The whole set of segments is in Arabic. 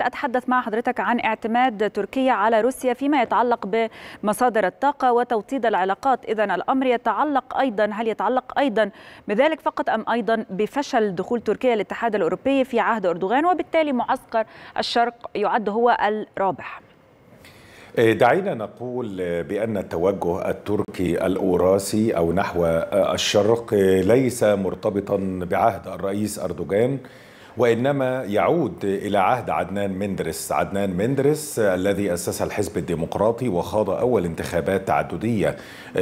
أتحدث مع حضرتك عن اعتماد تركيا على روسيا فيما يتعلق بمصادر الطاقة وتوطيد العلاقات إذا الأمر يتعلق أيضا هل يتعلق أيضا بذلك فقط أم أيضا بفشل دخول تركيا للاتحاد الأوروبي في عهد أردوغان وبالتالي معسكر الشرق يعد هو الرابح إيه، دعينا نقول بأن التوجه التركي الأوراسي أو نحو الشرق ليس مرتبطا بعهد الرئيس أردوغان وإنما يعود إلى عهد عدنان مندرس عدنان مندرس الذي أسس الحزب الديمقراطي وخاض أول انتخابات تعددية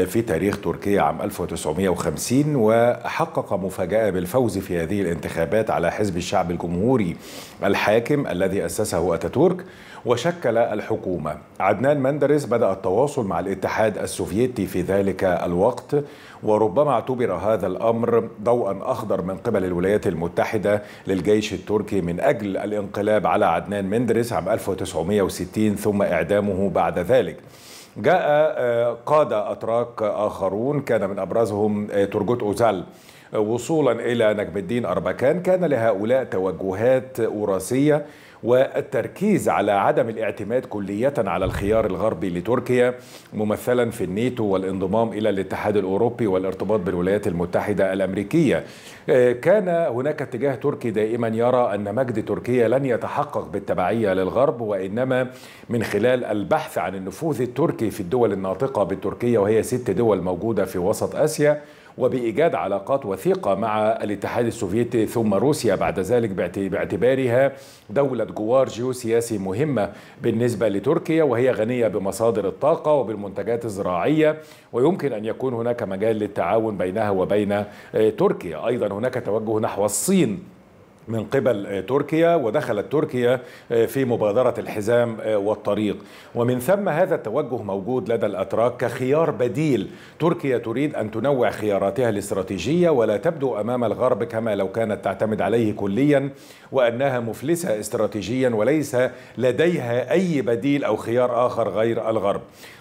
في تاريخ تركيا عام 1950 وحقق مفاجأة بالفوز في هذه الانتخابات على حزب الشعب الجمهوري الحاكم الذي أسسه أتاتورك وشكل الحكومة عدنان مندرس بدأ التواصل مع الاتحاد السوفيتي في ذلك الوقت وربما اعتبر هذا الأمر ضوءا أخضر من قبل الولايات المتحدة للجيش الجيش التركي من أجل الانقلاب على عدنان مندرس عام 1960 ثم إعدامه بعد ذلك جاء آه، قادة أتراك آخرون كان من أبرزهم آه، ترجوت أوزال آه، وصولا إلى نجم الدين أربكان كان لهؤلاء توجهات وراثية والتركيز على عدم الاعتماد كلية على الخيار الغربي لتركيا ممثلا في النيتو والانضمام إلى الاتحاد الأوروبي والارتباط بالولايات المتحدة الأمريكية آه، كان هناك اتجاه تركي دائما يرى أن مجد تركيا لن يتحقق بالتبعية للغرب وإنما من خلال البحث عن النفوذ التركي في الدول الناطقة بالتركية وهي ست دول موجودة في وسط آسيا وبإيجاد علاقات وثيقة مع الاتحاد السوفيتي ثم روسيا بعد ذلك باعتبارها دولة جوار جيوسياسي مهمة بالنسبة لتركيا وهي غنية بمصادر الطاقة وبالمنتجات الزراعية ويمكن أن يكون هناك مجال للتعاون بينها وبين آه، تركيا أيضا هناك توجه نحو الصين من قبل آه، تركيا ودخلت تركيا آه، في مبادرة الحزام آه، والطريق ومن ثم هذا التوجه موجود لدى الأتراك كخيار بديل تركيا تريد أن تنوع خياراتها الاستراتيجية ولا تبدو أمام الغرب كما لو كانت تعتمد عليه كليا وأنها مفلسة استراتيجيا وليس لديها أي بديل أو خيار آخر غير الغرب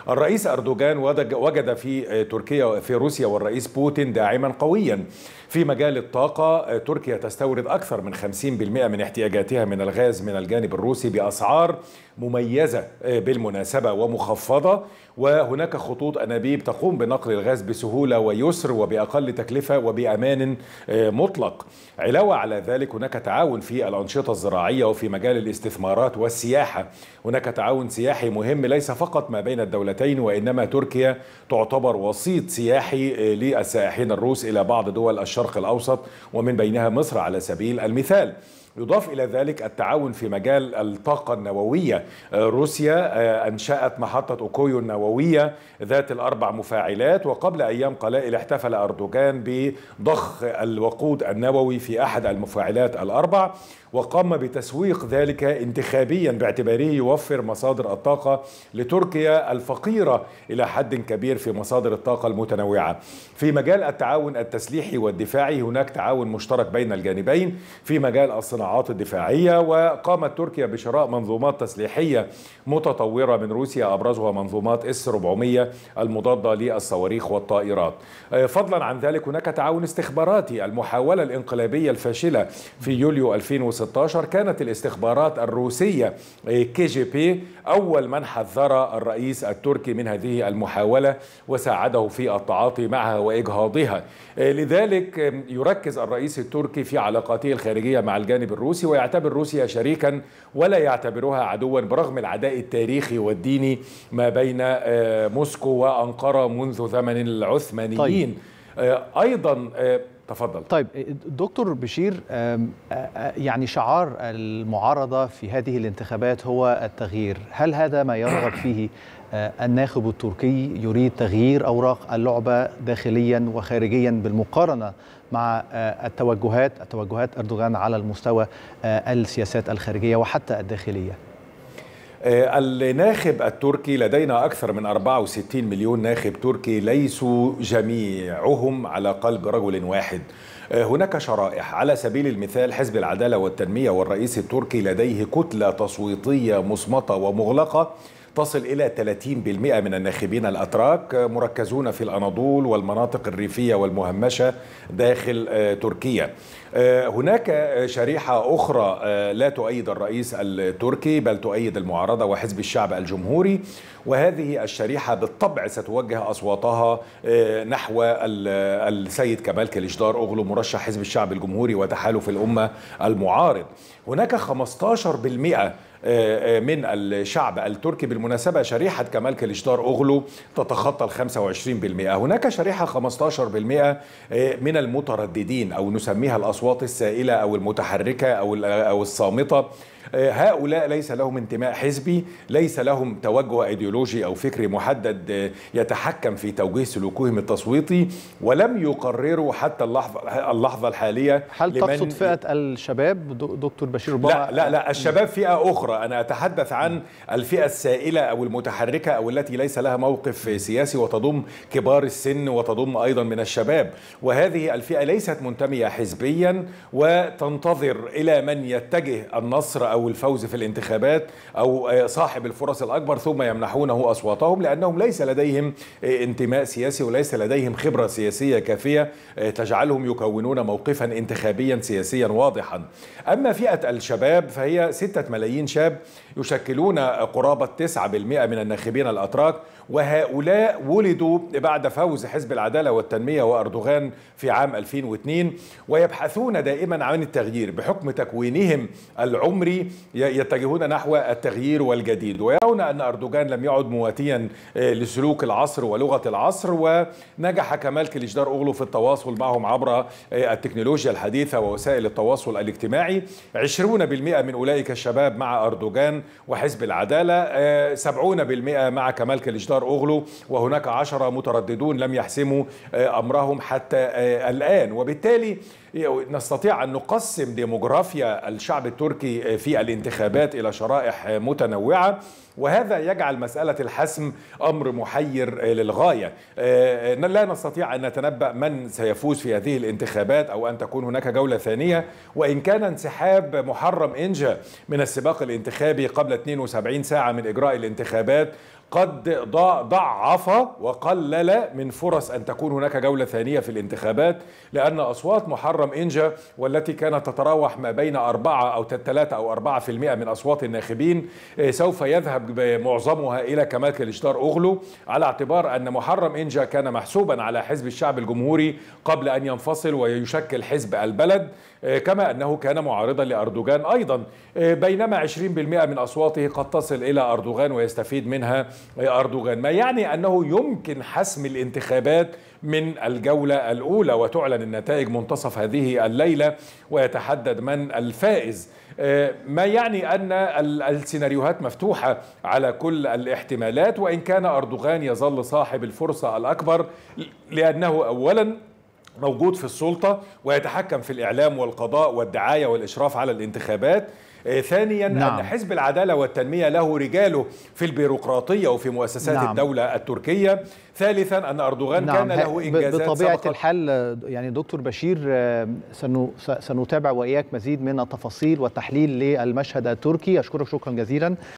الرئيس أردوغان وجد في تركيا في روسيا والرئيس بوتين داعما قويا في مجال الطاقة تركيا تستورد أكثر من من 50% من احتياجاتها من الغاز من الجانب الروسي بأسعار مميزة آه، بالمناسبة ومخفضة وهناك خطوط أنابيب تقوم بنقل الغاز بسهولة ويسر وبأقل تكلفة وبأمان آه، مطلق علاوة على ذلك هناك تعاون في الأنشطة الزراعية وفي مجال الاستثمارات والسياحة هناك تعاون سياحي مهم ليس فقط ما بين الدولتين وإنما تركيا تعتبر وسيط سياحي آه، للسائحين الروس إلى بعض دول الشرق الأوسط ومن بينها مصر على سبيل المثال مثال يضاف إلى ذلك التعاون في مجال الطاقة النووية آه، روسيا آه، أنشأت محطة أوكويو النووية ذات الأربع مفاعلات وقبل أيام قلائل احتفل أردوغان بضخ الوقود النووي في أحد المفاعلات الأربع وقام بتسويق ذلك انتخابيا باعتباره يوفر مصادر الطاقة لتركيا الفقيرة إلى حد كبير في مصادر الطاقة المتنوعة في مجال التعاون التسليحي والدفاعي هناك تعاون مشترك بين الجانبين في في مجال الصناعات الدفاعية وقامت تركيا بشراء منظومات تسليحية متطورة من روسيا أبرزها منظومات اس 400 المضادة للصواريخ والطائرات آه، فضلا عن ذلك هناك تعاون استخباراتي المحاولة الانقلابية الفاشلة في يوليو 2016 كانت الاستخبارات الروسية آه، كي جي بي أول من حذر الرئيس التركي من هذه المحاولة وساعده في التعاطي معها وإجهاضها آه، لذلك يركز الرئيس التركي في علاقاته الخارجية الخارجية مع الجانب الروسي ويعتبر روسيا شريكا ولا يعتبرها عدوا برغم العداء التاريخي والديني ما بين آه، موسكو وأنقرة منذ زمن العثمانيين طيب. آه، أيضا آه، تفضل طيب دكتور بشير يعني شعار المعارضة في هذه الانتخابات هو التغيير هل هذا ما يرغب فيه الناخب التركي يريد تغيير أوراق اللعبة داخليا وخارجيا بالمقارنة مع التوجهات التوجهات أردوغان على المستوى السياسات الخارجية وحتى الداخلية آه، الناخب التركي لدينا أكثر من 64 مليون ناخب تركي ليسوا جميعهم على قلب رجل واحد آه، هناك شرائح على سبيل المثال حزب العدالة والتنمية والرئيس التركي لديه كتلة تصويتية مصمتة ومغلقة تصل إلى 30% من الناخبين الأتراك مركزون في الأناضول والمناطق الريفية والمهمشة داخل آه، تركيا آه، هناك آه، شريحة أخرى لا تؤيد الرئيس التركي بل تؤيد المعارضة وحزب الشعب الجمهوري وهذه الشريحة بالطبع ستوجه أصواتها نحو السيد كمال كليشدار أغلو مرشح حزب الشعب الجمهوري وتحالف الأمة المعارض هناك 15% آه، آه، من الشعب التركي بالمناسبة شريحة كمال كليشدار أغلو تتخطى ال 25% هناك شريحة 15% آه، من المترددين أو نسميها الأصوات السائلة أو المتحركة أو الصامتة آه، هؤلاء ليس لهم انتماء حزبي ليس لهم توجه ايديولوجي او فكري محدد آه، يتحكم في توجيه سلوكهم التصويتي ولم يقرروا حتى اللحظه اللحظه الحاليه هل تقصد فئه الشباب دكتور بشير لا لا لا الشباب فئه اخرى انا اتحدث عن الفئه السائله او المتحركه او التي ليس لها موقف سياسي وتضم كبار السن وتضم ايضا من الشباب وهذه الفئه ليست منتميه حزبيا وتنتظر الى من يتجه النصر او الفوز في الانتخابات او آه، صاحب الفرص الاكبر ثم يمنحونه اصواتهم لانهم ليس لديهم آه، انتماء سياسي وليس لديهم خبره سياسيه كافيه آه، تجعلهم يكونون موقفا انتخابيا سياسيا واضحا. اما فئه الشباب فهي 6 ملايين شاب يشكلون قرابه 9% من الناخبين الاتراك وهؤلاء ولدوا بعد فوز حزب العدالة والتنمية وأردوغان في عام 2002 ويبحثون دائما عن التغيير بحكم تكوينهم العمري يتجهون نحو التغيير والجديد ويرون أن أردوغان لم يعد مواتيا آه، لسلوك العصر ولغة العصر ونجح كمال كليشدار أغلو في التواصل معهم عبر آه، التكنولوجيا الحديثة ووسائل التواصل الاجتماعي 20% من أولئك الشباب مع أردوغان وحزب العدالة 70% آه، مع كمال كليشدار مختار أغلو وهناك عشرة مترددون لم يحسموا آه، أمرهم حتى آه، الآن وبالتالي إيه، نستطيع أن نقسم ديموغرافيا الشعب التركي إيه، في الانتخابات إلى شرائح إيه، متنوعة وهذا يجعل مسألة الحسم أمر محير للغاية لا نستطيع أن نتنبأ من سيفوز في هذه الانتخابات أو أن تكون هناك جولة ثانية وإن كان انسحاب محرم إنجا من السباق الانتخابي قبل 72 ساعة من إجراء الانتخابات قد ضعف وقلل من فرص أن تكون هناك جولة ثانية في الانتخابات لأن أصوات محرم محرم إنجا والتي كانت تتراوح ما بين 4 أو 3 أو 4% من أصوات الناخبين إيه، سوف يذهب معظمها إلى كمال كليشتار أغلو على اعتبار أن محرم إنجا كان محسوبا على حزب الشعب الجمهوري قبل أن ينفصل ويشكل حزب البلد آه، كما أنه كان معارضا لأردوغان أيضا آه، بينما 20% من أصواته قد تصل إلى أردوغان ويستفيد منها آه، أردوغان ما يعني أنه يمكن حسم الانتخابات من الجولة الأولى وتعلن النتائج منتصف هذه الليلة ويتحدد من الفائز ما يعني أن السيناريوهات مفتوحة على كل الاحتمالات وإن كان أردوغان يظل صاحب الفرصة الأكبر لأنه أولا موجود في السلطة ويتحكم في الإعلام والقضاء والدعاية والإشراف على الانتخابات آه، ثانيا نعم. أن حزب العدالة والتنمية له رجاله في البيروقراطية وفي مؤسسات نعم. الدولة التركية ثالثا أن أردوغان نعم. كان له إنجازات بطبيعة سبقت. الحال يعني دكتور بشير آه، سنتابع وإياك مزيد من التفاصيل والتحليل للمشهد التركي أشكرك شكرا جزيلا